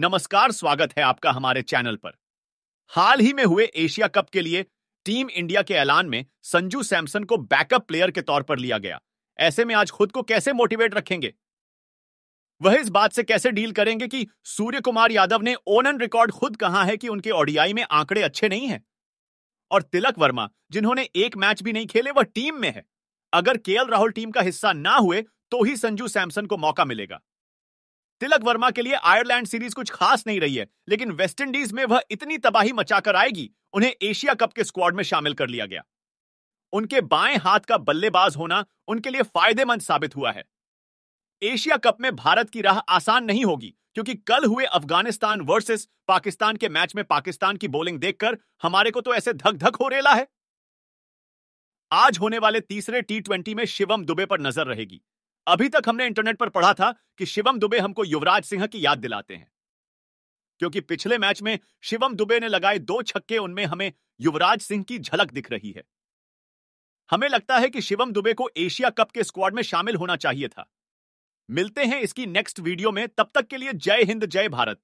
नमस्कार स्वागत है आपका हमारे चैनल पर हाल ही में हुए एशिया कप के लिए टीम इंडिया के ऐलान में संजू सैमसन को बैकअप प्लेयर के तौर पर लिया गया ऐसे में आज खुद को कैसे मोटिवेट रखेंगे वह इस बात से कैसे डील करेंगे कि सूर्य कुमार यादव ने ओनन रिकॉर्ड खुद कहा है कि उनके ओडीआई में आंकड़े अच्छे नहीं है और तिलक वर्मा जिन्होंने एक मैच भी नहीं खेले वह टीम में है अगर केएल राहुल टीम का हिस्सा ना हुए तो ही संजू सैमसन को मौका मिलेगा तिलक वर्मा के लिए आयरलैंड सीरीज कुछ खास नहीं रही है लेकिन वेस्टइंडीज में वह इतनी तबाही मचाकर आएगी उन्हें एशिया कप के स्क्वाड में शामिल कर लिया गया उनके बाएं हाथ का बल्लेबाज होना उनके लिए फायदेमंद साबित हुआ है एशिया कप में भारत की राह आसान नहीं होगी क्योंकि कल हुए अफगानिस्तान वर्सेस पाकिस्तान के मैच में पाकिस्तान की बॉलिंग देखकर हमारे को तो ऐसे धक धक हो रेला है आज होने वाले तीसरे टी ट्वेंटी में शिवम दुबे पर नजर रहेगी अभी तक हमने इंटरनेट पर पढ़ा था कि शिवम दुबे हमको युवराज सिंह की याद दिलाते हैं क्योंकि पिछले मैच में शिवम दुबे ने लगाए दो छक्के उनमें हमें युवराज सिंह की झलक दिख रही है हमें लगता है कि शिवम दुबे को एशिया कप के स्क्वाड में शामिल होना चाहिए था मिलते हैं इसकी नेक्स्ट वीडियो में तब तक के लिए जय हिंद जय भारत